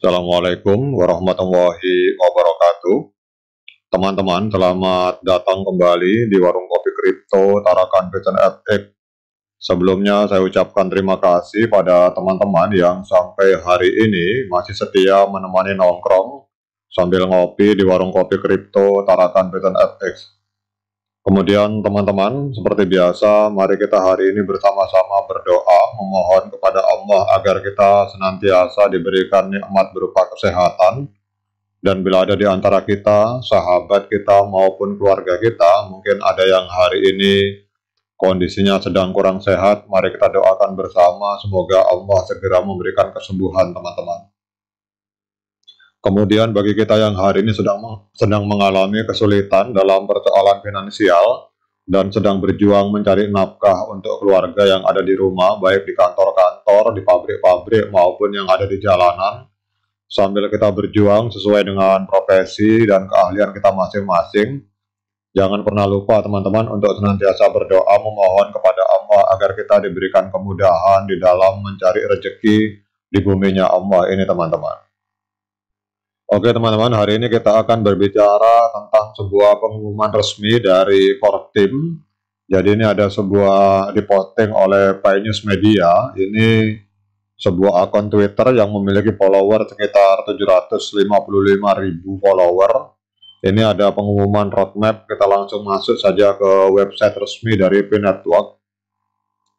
Assalamualaikum warahmatullahi wabarakatuh. Teman-teman, selamat datang kembali di Warung Kopi Kripto Tarakan Kitchen FX. Sebelumnya saya ucapkan terima kasih pada teman-teman yang sampai hari ini masih setia menemani nongkrong sambil ngopi di Warung Kopi Kripto Tarakan Kitchen FX. Kemudian teman-teman, seperti biasa, mari kita hari ini bersama-sama berdoa, memohon kepada Allah agar kita senantiasa diberikan nikmat berupa kesehatan. Dan bila ada di antara kita, sahabat kita maupun keluarga kita, mungkin ada yang hari ini kondisinya sedang kurang sehat, mari kita doakan bersama, semoga Allah segera memberikan kesembuhan teman-teman. Kemudian bagi kita yang hari ini sedang sedang mengalami kesulitan dalam persoalan finansial dan sedang berjuang mencari nafkah untuk keluarga yang ada di rumah, baik di kantor-kantor, di pabrik-pabrik maupun yang ada di jalanan, sambil kita berjuang sesuai dengan profesi dan keahlian kita masing-masing. Jangan pernah lupa teman-teman untuk senantiasa berdoa memohon kepada Allah agar kita diberikan kemudahan di dalam mencari rezeki di buminya Allah ini teman-teman. Oke teman-teman, hari ini kita akan berbicara tentang sebuah pengumuman resmi dari Fortim. Jadi ini ada sebuah reporting oleh Pai News Media. Ini sebuah akun Twitter yang memiliki follower sekitar 755 ribu follower. Ini ada pengumuman roadmap, kita langsung masuk saja ke website resmi dari P Network.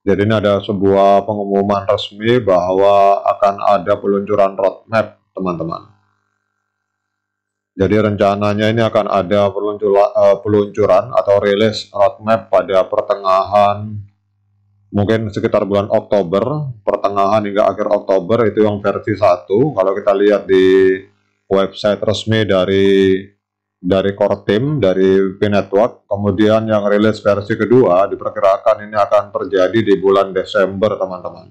Jadi ini ada sebuah pengumuman resmi bahwa akan ada peluncuran roadmap, teman-teman. Jadi rencananya ini akan ada eh, peluncuran atau rilis roadmap pada pertengahan mungkin sekitar bulan Oktober, pertengahan hingga akhir Oktober itu yang versi 1. Kalau kita lihat di website resmi dari dari core team dari V Network. Kemudian yang rilis versi kedua diperkirakan ini akan terjadi di bulan Desember, teman-teman.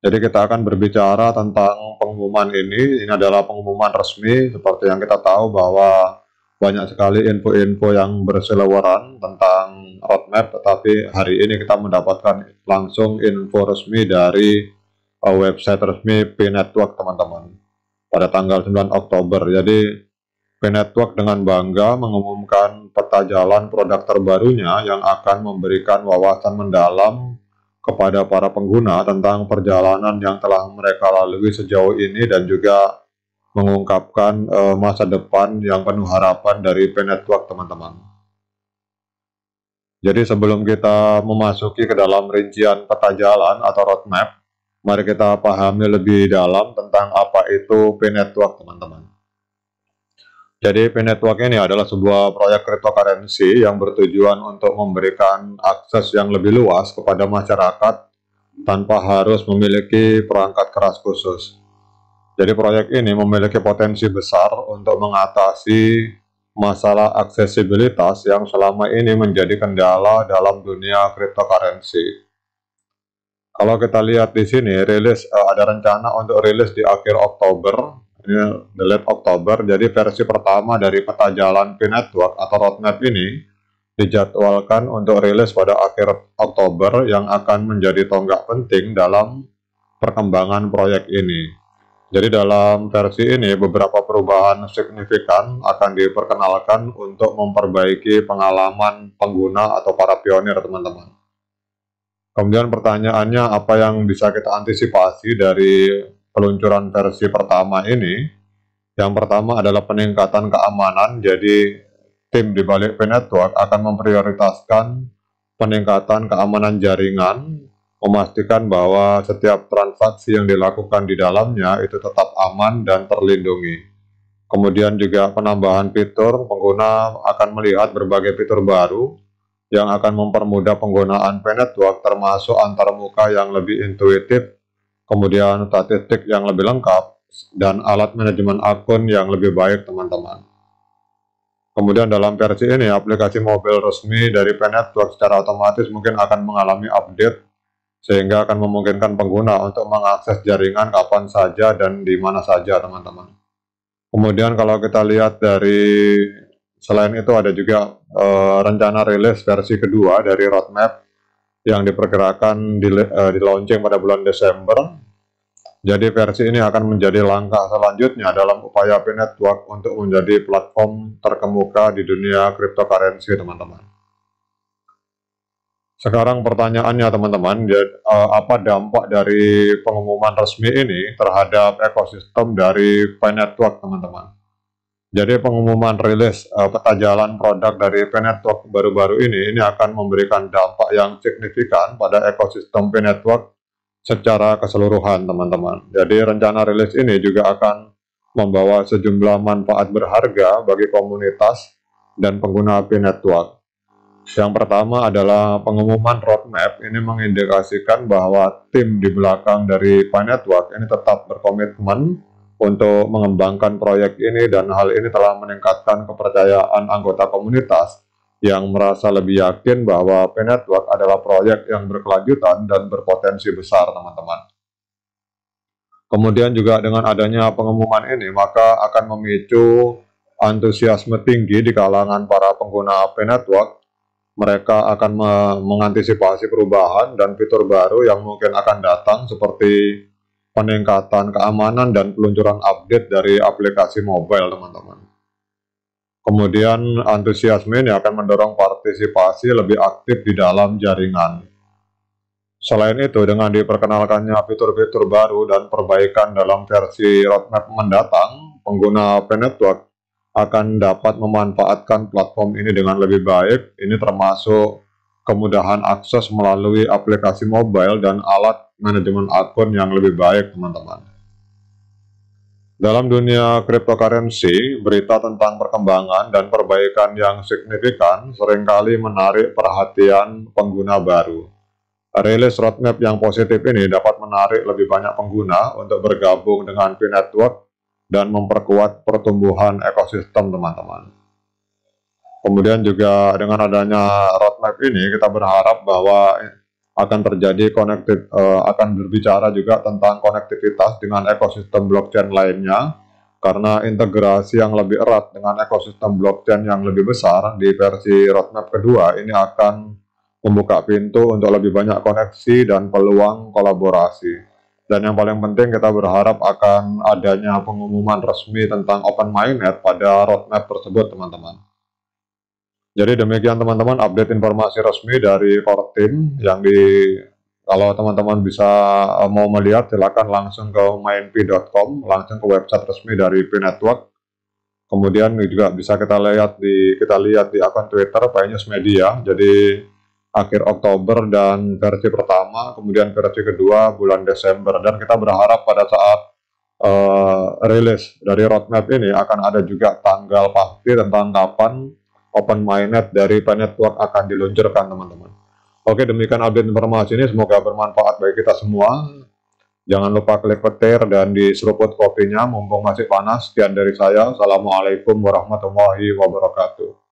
Jadi kita akan berbicara tentang pengumuman ini. Ini adalah pengumuman resmi seperti yang kita tahu bahwa banyak sekali info-info yang berseliweran tentang roadmap tetapi hari ini kita mendapatkan langsung info resmi dari eh, website resmi P Network teman-teman pada tanggal 9 Oktober. Jadi P Network dengan bangga mengumumkan peta jalan produk terbarunya yang akan memberikan wawasan mendalam kepada para pengguna tentang perjalanan yang telah mereka lalui sejauh ini dan juga mengungkapkan uh, masa depan yang penuh harapan dari P-Network teman-teman. Jadi sebelum kita memasuki ke dalam rincian peta jalan atau roadmap, mari kita pahami lebih dalam tentang apa itu P-Network teman-teman. Jadi P-Network ini adalah sebuah proyek cryptocurrency yang bertujuan untuk memberikan akses yang lebih luas kepada masyarakat tanpa harus memiliki perangkat keras khusus. Jadi proyek ini memiliki potensi besar untuk mengatasi masalah aksesibilitas yang selama ini menjadi kendala dalam dunia cryptocurrency. Kalau kita lihat di sini, rilis eh, ada rencana untuk rilis di akhir Oktober ini iya, late Oktober, jadi versi pertama dari peta jalan P-Network atau roadmap ini dijadwalkan untuk rilis pada akhir Oktober yang akan menjadi tonggak penting dalam perkembangan proyek ini. Jadi dalam versi ini beberapa perubahan signifikan akan diperkenalkan untuk memperbaiki pengalaman pengguna atau para pionir teman-teman. Kemudian pertanyaannya apa yang bisa kita antisipasi dari peluncuran versi pertama ini, yang pertama adalah peningkatan keamanan, jadi tim di balik network akan memprioritaskan peningkatan keamanan jaringan, memastikan bahwa setiap transaksi yang dilakukan di dalamnya itu tetap aman dan terlindungi. Kemudian juga penambahan fitur, pengguna akan melihat berbagai fitur baru yang akan mempermudah penggunaan Penetwork, network termasuk antarmuka yang lebih intuitif kemudian statistik yang lebih lengkap, dan alat manajemen akun yang lebih baik teman-teman. Kemudian dalam versi ini, aplikasi mobil resmi dari P Network secara otomatis mungkin akan mengalami update, sehingga akan memungkinkan pengguna untuk mengakses jaringan kapan saja dan di mana saja, teman-teman. Kemudian kalau kita lihat dari, selain itu ada juga e, rencana rilis versi kedua dari roadmap yang diperkirakan di, e, di launching pada bulan Desember jadi versi ini akan menjadi langkah selanjutnya dalam upaya P untuk menjadi platform terkemuka di dunia cryptocurrency teman-teman. Sekarang pertanyaannya teman-teman, ya, eh, apa dampak dari pengumuman resmi ini terhadap ekosistem dari P teman-teman? Jadi pengumuman rilis uh, peta jalan produk dari p baru-baru ini ini akan memberikan dampak yang signifikan pada ekosistem p secara keseluruhan teman-teman. Jadi rencana rilis ini juga akan membawa sejumlah manfaat berharga bagi komunitas dan pengguna API Network. Yang pertama adalah pengumuman roadmap ini mengindikasikan bahwa tim di belakang dari Pi Network ini tetap berkomitmen untuk mengembangkan proyek ini dan hal ini telah meningkatkan kepercayaan anggota komunitas yang merasa lebih yakin bahwa P Network adalah proyek yang berkelanjutan dan berpotensi besar, teman-teman. Kemudian juga dengan adanya pengumuman ini, maka akan memicu antusiasme tinggi di kalangan para pengguna P Network. Mereka akan me mengantisipasi perubahan dan fitur baru yang mungkin akan datang seperti peningkatan keamanan dan peluncuran update dari aplikasi mobile, teman-teman. Kemudian antusiasme ini akan mendorong partisipasi lebih aktif di dalam jaringan. Selain itu, dengan diperkenalkannya fitur-fitur baru dan perbaikan dalam versi roadmap mendatang, pengguna Penetwork akan dapat memanfaatkan platform ini dengan lebih baik. Ini termasuk kemudahan akses melalui aplikasi mobile dan alat manajemen akun yang lebih baik, teman-teman. Dalam dunia cryptocurrency, berita tentang perkembangan dan perbaikan yang signifikan seringkali menarik perhatian pengguna baru. Rilis roadmap yang positif ini dapat menarik lebih banyak pengguna untuk bergabung dengan P-Network dan memperkuat pertumbuhan ekosistem teman-teman. Kemudian juga dengan adanya roadmap ini, kita berharap bahwa akan terjadi konektif uh, eh, akan berbicara juga tentang konektivitas dengan ekosistem blockchain lainnya karena integrasi yang lebih erat dengan ekosistem blockchain yang lebih besar di versi roadmap kedua ini akan membuka pintu untuk lebih banyak koneksi dan peluang kolaborasi. Dan yang paling penting kita berharap akan adanya pengumuman resmi tentang Open mainnet pada roadmap tersebut teman-teman. Jadi demikian teman-teman update informasi resmi dari core team yang di kalau teman-teman bisa eh, mau melihat silakan langsung ke mainp.com, langsung ke website resmi dari P Network. Kemudian juga bisa kita lihat di kita lihat di akun Twitter Pioneers Media. Jadi akhir Oktober dan versi pertama, kemudian versi kedua bulan Desember dan kita berharap pada saat uh, rilis dari roadmap ini akan ada juga tanggal pasti tentang kapan Open Mainnet dari PEN Network akan diluncurkan teman-teman. Oke demikian update informasi ini semoga bermanfaat bagi kita semua. Jangan lupa klik petir dan diseruput kopinya mumpung masih panas. Sekian dari saya. Assalamualaikum warahmatullahi wabarakatuh.